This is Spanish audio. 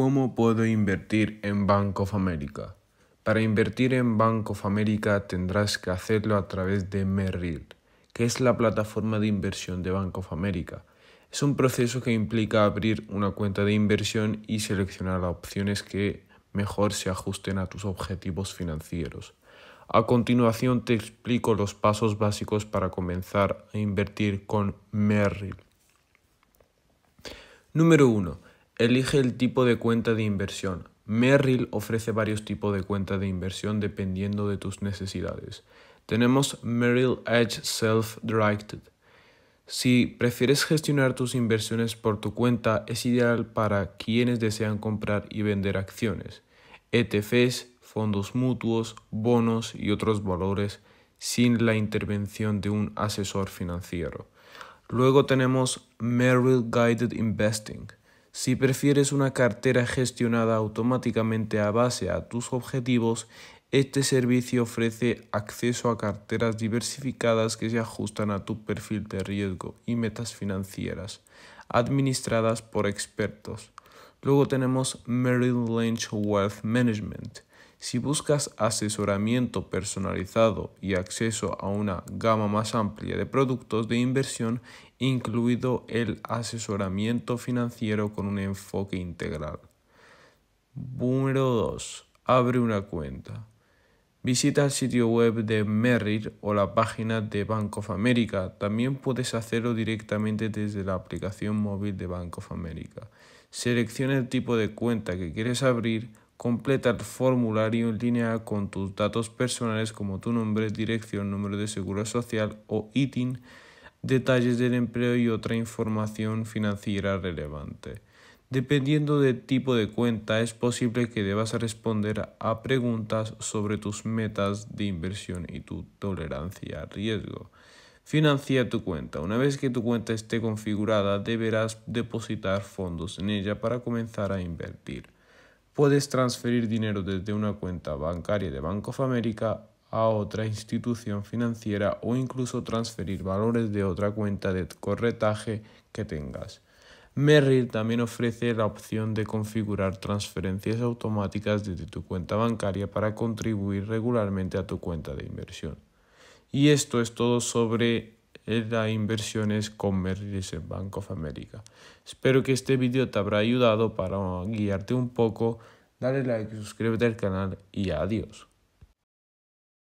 ¿Cómo puedo invertir en Bank of America? Para invertir en Bank of America tendrás que hacerlo a través de Merrill, que es la plataforma de inversión de Bank of America. Es un proceso que implica abrir una cuenta de inversión y seleccionar las opciones que mejor se ajusten a tus objetivos financieros. A continuación te explico los pasos básicos para comenzar a invertir con Merrill. Número 1. Elige el tipo de cuenta de inversión. Merrill ofrece varios tipos de cuenta de inversión dependiendo de tus necesidades. Tenemos Merrill Edge Self-Directed. Si prefieres gestionar tus inversiones por tu cuenta, es ideal para quienes desean comprar y vender acciones, ETFs, fondos mutuos, bonos y otros valores sin la intervención de un asesor financiero. Luego tenemos Merrill Guided Investing. Si prefieres una cartera gestionada automáticamente a base a tus objetivos, este servicio ofrece acceso a carteras diversificadas que se ajustan a tu perfil de riesgo y metas financieras, administradas por expertos. Luego tenemos Merrill Lynch Wealth Management si buscas asesoramiento personalizado y acceso a una gama más amplia de productos de inversión, incluido el asesoramiento financiero con un enfoque integral. Número 2. Abre una cuenta. Visita el sitio web de Merrill o la página de Bank of America. También puedes hacerlo directamente desde la aplicación móvil de Bank of America. Selecciona el tipo de cuenta que quieres abrir Completa el formulario en línea con tus datos personales como tu nombre, dirección, número de seguro social o ITIN, detalles del empleo y otra información financiera relevante. Dependiendo del tipo de cuenta, es posible que debas responder a preguntas sobre tus metas de inversión y tu tolerancia a riesgo. Financia tu cuenta. Una vez que tu cuenta esté configurada, deberás depositar fondos en ella para comenzar a invertir puedes transferir dinero desde una cuenta bancaria de Bank of America a otra institución financiera o incluso transferir valores de otra cuenta de corretaje que tengas. Merrill también ofrece la opción de configurar transferencias automáticas desde tu cuenta bancaria para contribuir regularmente a tu cuenta de inversión. Y esto es todo sobre la la inversiones con en Bank of America. Espero que este vídeo te habrá ayudado para guiarte un poco. Dale like, suscríbete al canal y adiós.